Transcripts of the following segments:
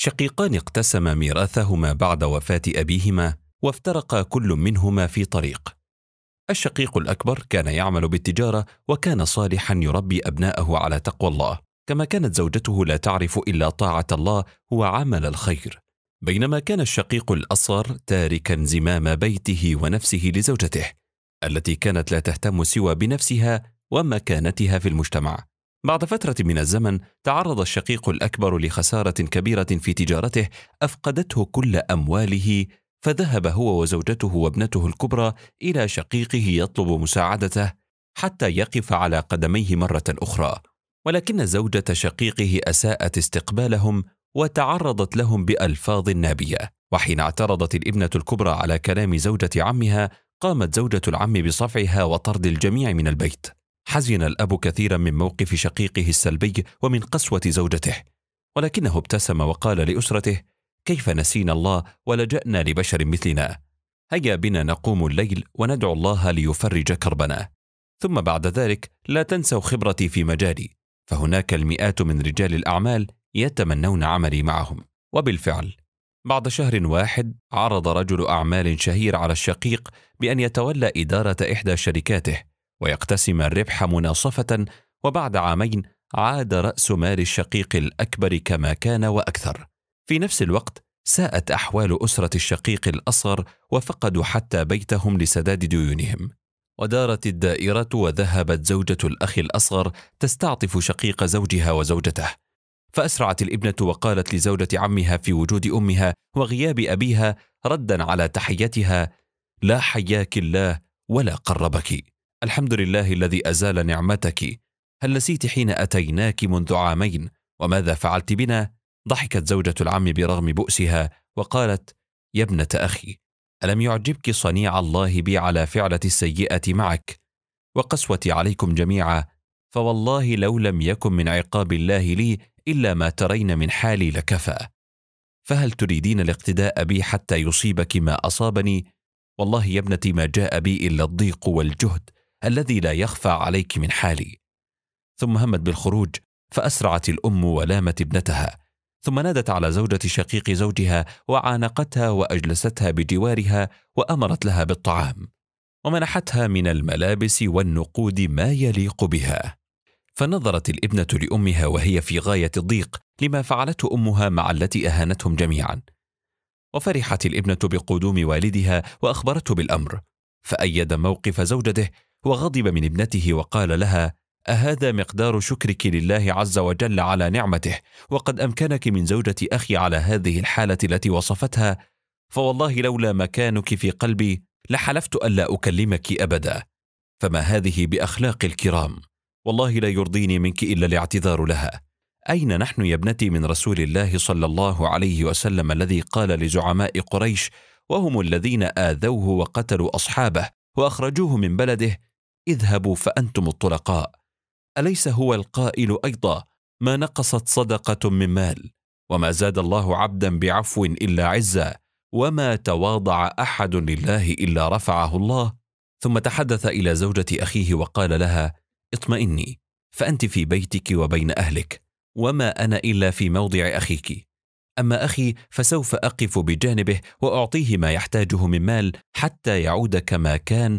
شقيقان اقتسما ميراثهما بعد وفاة أبيهما وافترقا كل منهما في طريق. الشقيق الأكبر كان يعمل بالتجارة وكان صالحا يربي أبناءه على تقوى الله، كما كانت زوجته لا تعرف إلا طاعة الله وعمل الخير. بينما كان الشقيق الأصغر تاركا زمام بيته ونفسه لزوجته، التي كانت لا تهتم سوى بنفسها ومكانتها في المجتمع. بعد فترة من الزمن تعرض الشقيق الأكبر لخسارة كبيرة في تجارته أفقدته كل أمواله فذهب هو وزوجته وابنته الكبرى إلى شقيقه يطلب مساعدته حتى يقف على قدميه مرة أخرى ولكن زوجة شقيقه أساءت استقبالهم وتعرضت لهم بألفاظ نابية وحين اعترضت الابنة الكبرى على كلام زوجة عمها قامت زوجة العم بصفعها وطرد الجميع من البيت حزن الأب كثيرا من موقف شقيقه السلبي ومن قسوة زوجته ولكنه ابتسم وقال لأسرته كيف نسينا الله ولجأنا لبشر مثلنا هيا بنا نقوم الليل وندعو الله ليفرج كربنا ثم بعد ذلك لا تنسوا خبرتي في مجالي فهناك المئات من رجال الأعمال يتمنون عملي معهم وبالفعل بعد شهر واحد عرض رجل أعمال شهير على الشقيق بأن يتولى إدارة إحدى شركاته ويقتسم الربح مناصفة وبعد عامين عاد رأس مال الشقيق الأكبر كما كان وأكثر. في نفس الوقت ساءت أحوال أسرة الشقيق الأصغر وفقدوا حتى بيتهم لسداد ديونهم. ودارت الدائرة وذهبت زوجة الأخ الأصغر تستعطف شقيق زوجها وزوجته. فأسرعت الابنة وقالت لزوجة عمها في وجود أمها وغياب أبيها ردا على تحيتها: لا حياك الله ولا قربك. الحمد لله الذي أزال نعمتك هل نسيت حين أتيناك منذ عامين وماذا فعلت بنا؟ ضحكت زوجة العم برغم بؤسها وقالت يا ابنة أخي ألم يعجبك صنيع الله بي على فعلة السيئة معك وقسوتي عليكم جميعا فوالله لو لم يكن من عقاب الله لي إلا ما ترين من حالي لكفى فهل تريدين الاقتداء بي حتى يصيبك ما أصابني؟ والله يا ابنتي ما جاء بي إلا الضيق والجهد الذي لا يخفى عليك من حالي ثم همت بالخروج فاسرعت الام ولامت ابنتها ثم نادت على زوجه شقيق زوجها وعانقتها واجلستها بجوارها وامرت لها بالطعام ومنحتها من الملابس والنقود ما يليق بها فنظرت الابنه لامها وهي في غايه الضيق لما فعلته امها مع التي اهانتهم جميعا وفرحت الابنه بقدوم والدها واخبرته بالامر فايد موقف زوجته وغضب من ابنته وقال لها أهذا مقدار شكرك لله عز وجل على نعمته وقد أمكنك من زوجة أخي على هذه الحالة التي وصفتها فوالله لولا مكانك في قلبي لحلفت ألا أكلمك أبدا فما هذه بأخلاق الكرام والله لا يرضيني منك إلا الاعتذار لها أين نحن يا ابنتي من رسول الله صلى الله عليه وسلم الذي قال لزعماء قريش وهم الذين آذوه وقتلوا أصحابه وأخرجوه من بلده اذهبوا فانتم الطلقاء اليس هو القائل ايضا ما نقصت صدقه من مال وما زاد الله عبدا بعفو الا عزه وما تواضع احد لله الا رفعه الله ثم تحدث الى زوجه اخيه وقال لها اطمئني فانت في بيتك وبين اهلك وما انا الا في موضع اخيك اما اخي فسوف اقف بجانبه واعطيه ما يحتاجه من مال حتى يعود كما كان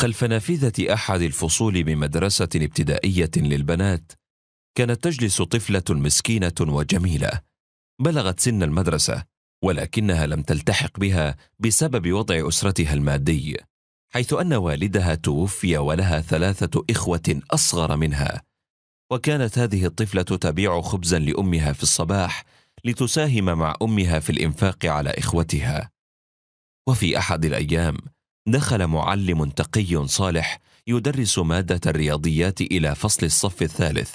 خلف نافذة أحد الفصول بمدرسة ابتدائية للبنات كانت تجلس طفلة مسكينة وجميلة بلغت سن المدرسة ولكنها لم تلتحق بها بسبب وضع أسرتها المادي حيث أن والدها توفي ولها ثلاثة إخوة أصغر منها وكانت هذه الطفلة تبيع خبزا لأمها في الصباح لتساهم مع أمها في الإنفاق على إخوتها وفي أحد الأيام دخل معلم تقي صالح يدرس ماده الرياضيات الى فصل الصف الثالث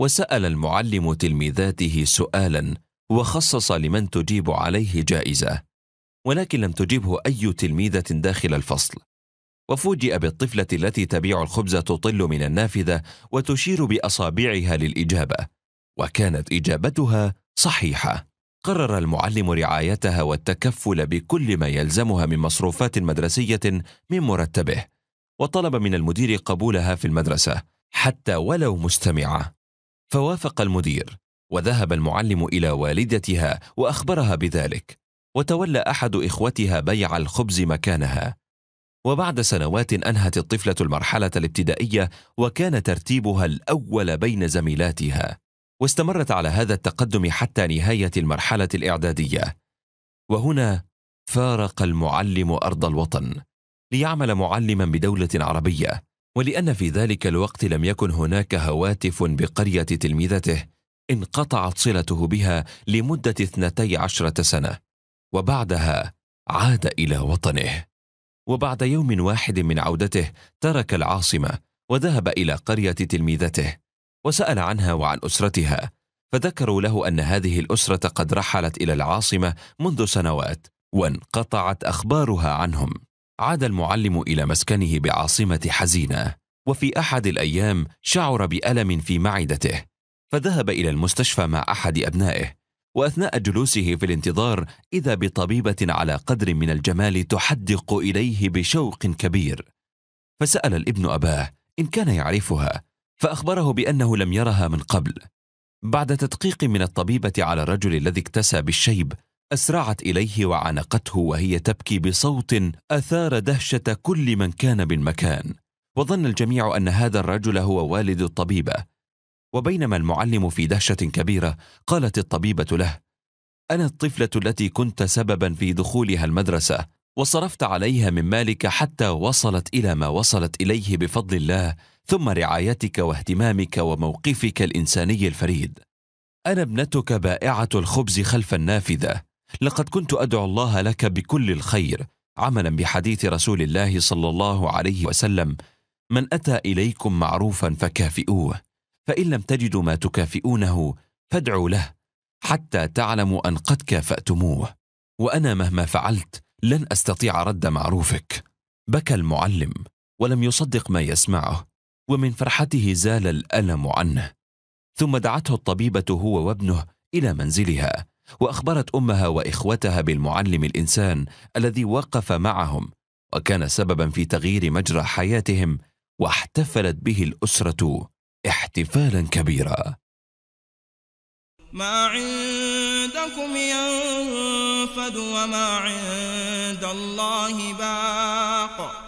وسال المعلم تلميذاته سؤالا وخصص لمن تجيب عليه جائزه ولكن لم تجبه اي تلميذه داخل الفصل وفوجئ بالطفله التي تبيع الخبز تطل من النافذه وتشير باصابعها للاجابه وكانت اجابتها صحيحه قرر المعلم رعايتها والتكفل بكل ما يلزمها من مصروفات مدرسية من مرتبه وطلب من المدير قبولها في المدرسة حتى ولو مستمعة فوافق المدير وذهب المعلم إلى والدتها وأخبرها بذلك وتولى أحد إخوتها بيع الخبز مكانها وبعد سنوات أنهت الطفلة المرحلة الابتدائية وكان ترتيبها الأول بين زميلاتها واستمرت على هذا التقدم حتى نهاية المرحلة الإعدادية وهنا فارق المعلم أرض الوطن ليعمل معلما بدولة عربية ولأن في ذلك الوقت لم يكن هناك هواتف بقرية تلميذته انقطعت صلته بها لمدة اثنتي عشرة سنة وبعدها عاد إلى وطنه وبعد يوم واحد من عودته ترك العاصمة وذهب إلى قرية تلميذته وسأل عنها وعن أسرتها فذكروا له أن هذه الأسرة قد رحلت إلى العاصمة منذ سنوات وانقطعت أخبارها عنهم عاد المعلم إلى مسكنه بعاصمة حزينة وفي أحد الأيام شعر بألم في معدته فذهب إلى المستشفى مع أحد أبنائه وأثناء جلوسه في الانتظار إذا بطبيبة على قدر من الجمال تحدق إليه بشوق كبير فسأل الابن أباه إن كان يعرفها فأخبره بأنه لم يرها من قبل بعد تدقيق من الطبيبة على الرجل الذي اكتسى بالشيب أسرعت إليه وعانقته وهي تبكي بصوت أثار دهشة كل من كان بالمكان وظن الجميع أن هذا الرجل هو والد الطبيبة وبينما المعلم في دهشة كبيرة قالت الطبيبة له أنا الطفلة التي كنت سببا في دخولها المدرسة وصرفت عليها من مالك حتى وصلت إلى ما وصلت إليه بفضل الله ثم رعايتك واهتمامك وموقفك الانساني الفريد انا ابنتك بائعه الخبز خلف النافذه لقد كنت ادعو الله لك بكل الخير عملا بحديث رسول الله صلى الله عليه وسلم من اتى اليكم معروفا فكافئوه فان لم تجدوا ما تكافئونه فادعوا له حتى تعلموا ان قد كافاتموه وانا مهما فعلت لن استطيع رد معروفك بكى المعلم ولم يصدق ما يسمعه ومن فرحته زال الألم عنه ثم دعته الطبيبة هو وابنه إلى منزلها وأخبرت أمها وإخوتها بالمعلم الإنسان الذي وقف معهم وكان سببا في تغيير مجرى حياتهم واحتفلت به الأسرة احتفالا كبيرا ما عندكم ينفد وما عند الله باق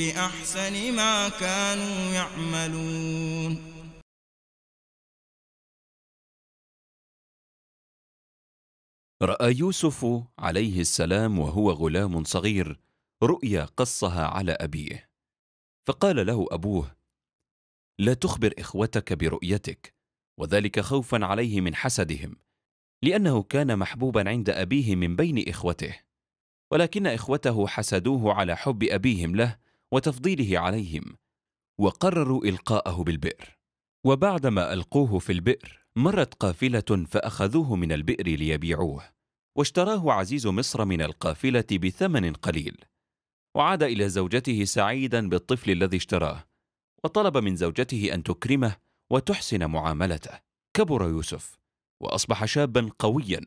بأحسن ما كانوا يعملون رأى يوسف عليه السلام وهو غلام صغير رؤيا قصها على أبيه فقال له أبوه لا تخبر إخوتك برؤيتك وذلك خوفا عليه من حسدهم لأنه كان محبوبا عند أبيه من بين إخوته ولكن إخوته حسدوه على حب أبيهم له وتفضيله عليهم وقرروا القاءه بالبئر وبعدما القوه في البئر مرت قافله فاخذوه من البئر ليبيعوه واشتراه عزيز مصر من القافله بثمن قليل وعاد الى زوجته سعيدا بالطفل الذي اشتراه وطلب من زوجته ان تكرمه وتحسن معاملته كبر يوسف واصبح شابا قويا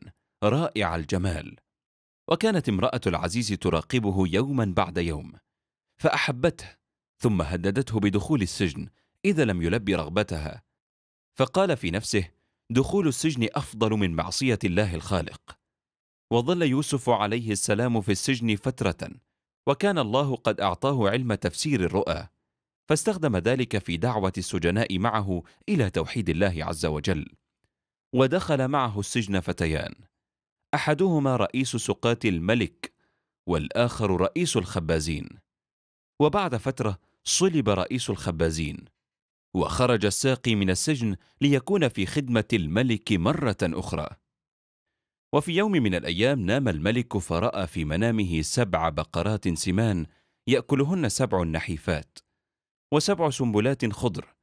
رائع الجمال وكانت امراه العزيز تراقبه يوما بعد يوم فأحبته ثم هددته بدخول السجن إذا لم يلبي رغبتها فقال في نفسه دخول السجن أفضل من معصية الله الخالق وظل يوسف عليه السلام في السجن فترة وكان الله قد أعطاه علم تفسير الرؤى فاستخدم ذلك في دعوة السجناء معه إلى توحيد الله عز وجل ودخل معه السجن فتيان أحدهما رئيس سقاة الملك والآخر رئيس الخبازين وبعد فترة صلب رئيس الخبازين وخرج الساقي من السجن ليكون في خدمة الملك مرة أخرى وفي يوم من الأيام نام الملك فرأى في منامه سبع بقرات سمان يأكلهن سبع نحيفات وسبع سنبلات خضر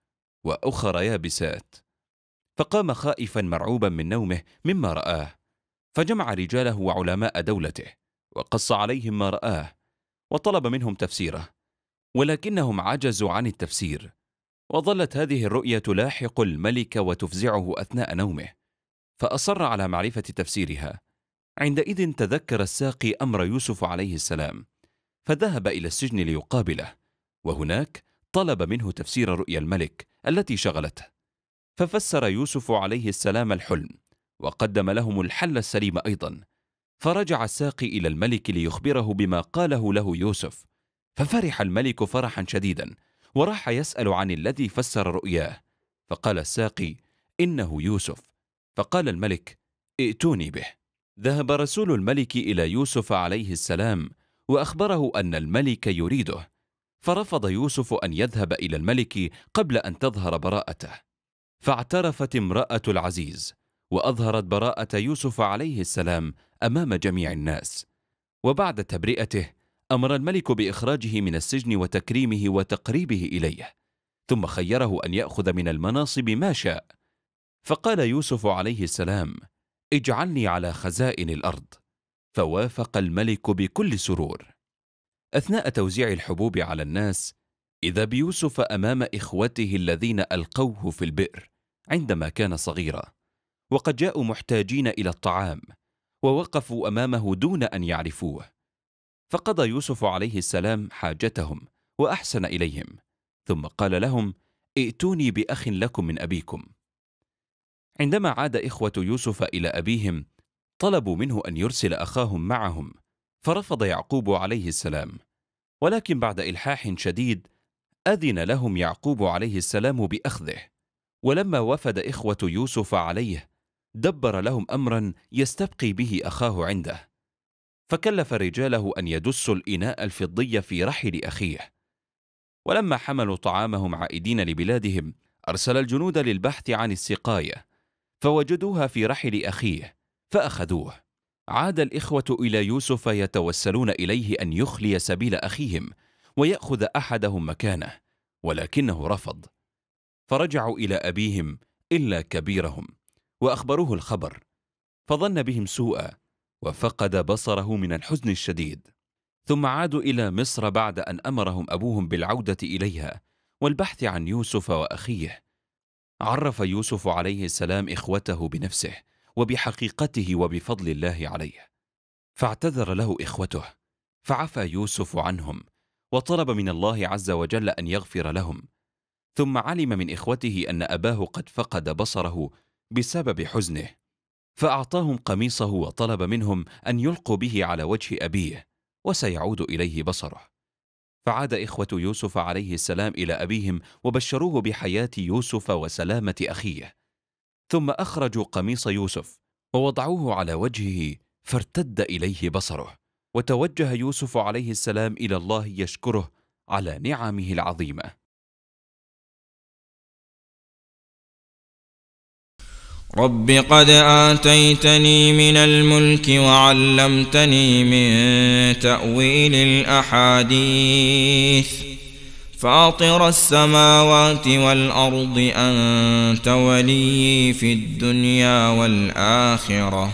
وأخر يابسات فقام خائفا مرعوبا من نومه مما رآه فجمع رجاله وعلماء دولته وقص عليهم ما رآه وطلب منهم تفسيره ولكنهم عجزوا عن التفسير وظلت هذه الرؤية تلاحق الملك وتفزعه أثناء نومه فأصر على معرفة تفسيرها عندئذ تذكر الساقي أمر يوسف عليه السلام فذهب إلى السجن ليقابله وهناك طلب منه تفسير رؤيا الملك التي شغلته ففسر يوسف عليه السلام الحلم وقدم لهم الحل السليم أيضا فرجع الساقي إلى الملك ليخبره بما قاله له يوسف ففرح الملك فرحا شديدا وراح يسأل عن الذي فسر رؤياه فقال الساقي إنه يوسف فقال الملك ائتوني به ذهب رسول الملك إلى يوسف عليه السلام وأخبره أن الملك يريده فرفض يوسف أن يذهب إلى الملك قبل أن تظهر براءته فاعترفت امرأة العزيز وأظهرت براءة يوسف عليه السلام أمام جميع الناس وبعد تبرئته أمر الملك بإخراجه من السجن وتكريمه وتقريبه إليه ثم خيره أن يأخذ من المناصب ما شاء فقال يوسف عليه السلام اجعلني على خزائن الأرض فوافق الملك بكل سرور أثناء توزيع الحبوب على الناس إذا بيوسف أمام إخوته الذين ألقوه في البئر عندما كان صغيرا وقد جاءوا محتاجين إلى الطعام ووقفوا أمامه دون أن يعرفوه فقضى يوسف عليه السلام حاجتهم وأحسن إليهم ثم قال لهم ائتوني بأخ لكم من أبيكم عندما عاد إخوة يوسف إلى أبيهم طلبوا منه أن يرسل أخاهم معهم فرفض يعقوب عليه السلام ولكن بعد إلحاح شديد أذن لهم يعقوب عليه السلام بأخذه ولما وفد إخوة يوسف عليه دبر لهم أمرا يستبقي به أخاه عنده فكلف رجاله أن يدسوا الإناء الفضي في رحل أخيه ولما حملوا طعامهم عائدين لبلادهم أرسل الجنود للبحث عن السقاية فوجدوها في رحل أخيه فأخذوه عاد الإخوة إلى يوسف يتوسلون إليه أن يخلي سبيل أخيهم ويأخذ أحدهم مكانه ولكنه رفض فرجعوا إلى أبيهم إلا كبيرهم وأخبروه الخبر فظن بهم سوءا وفقد بصره من الحزن الشديد ثم عادوا الى مصر بعد ان امرهم ابوهم بالعوده اليها والبحث عن يوسف واخيه عرف يوسف عليه السلام اخوته بنفسه وبحقيقته وبفضل الله عليه فاعتذر له اخوته فعفى يوسف عنهم وطلب من الله عز وجل ان يغفر لهم ثم علم من اخوته ان اباه قد فقد بصره بسبب حزنه فأعطاهم قميصه وطلب منهم أن يلقوا به على وجه أبيه وسيعود إليه بصره فعاد إخوة يوسف عليه السلام إلى أبيهم وبشروه بحياة يوسف وسلامة أخيه ثم أخرجوا قميص يوسف ووضعوه على وجهه فارتد إليه بصره وتوجه يوسف عليه السلام إلى الله يشكره على نعمه العظيمه رب قد آتيتني من الملك وعلمتني من تأويل الأحاديث فاطر السماوات والأرض أنت ولي في الدنيا والآخرة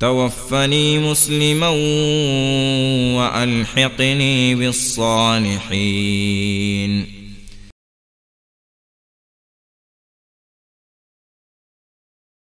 توفني مسلما وألحقني بالصالحين